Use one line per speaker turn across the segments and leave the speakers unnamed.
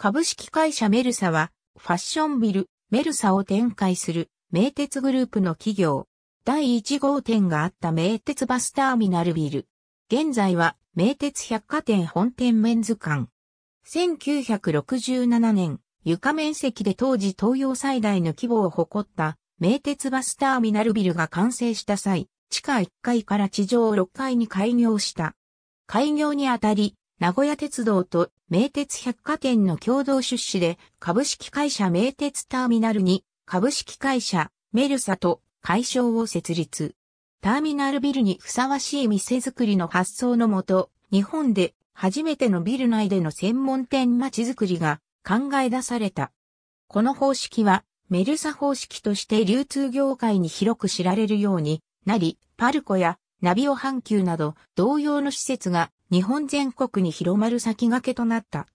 株式会社メルサは、ファッションビル、メルサを展開する、名鉄グループの企業。第1号店があった名鉄バスターミナルビル。現在は、名鉄百貨店本店メンズ館。1967年、床面積で当時東洋最大の規模を誇った、名鉄バスターミナルビルが完成した際、地下1階から地上6階に開業した。開業にあたり、名古屋鉄道と名鉄百貨店の共同出資で、株式会社名鉄ターミナルに、株式会社メルサと会商を設立。ターミナルビルにふさわしい店づくりの発想のもと、日本で初めてのビル内での専門店まちづくりが考え出された。この方式は、メルサ方式として流通業界に広く知られるようになり、パルコやナビオ阪急など同様の施設が日本全国に広まる先駆けとなった。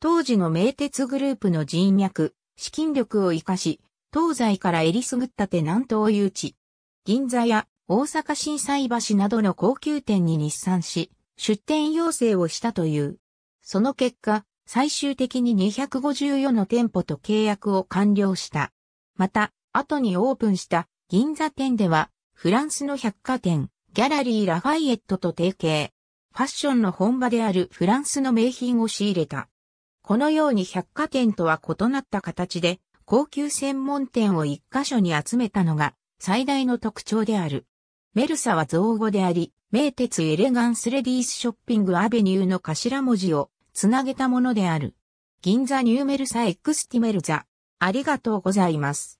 当時の名鉄グループの人脈、資金力を活かし、東西からえりすぐったて南東誘致。銀座や大阪震災橋などの高級店に日産し、出店要請をしたという。その結果、最終的に254の店舗と契約を完了した。また、後にオープンした銀座店では、フランスの百貨店、ギャラリー・ラファイエットと提携。ファッションの本場であるフランスの名品を仕入れた。このように百貨店とは異なった形で、高級専門店を一箇所に集めたのが最大の特徴である。メルサは造語であり、名鉄エレガンスレディースショッピングアベニューの頭文字をつなげたものである。銀座ニューメルサエクスティメルザ。ありがとうございます。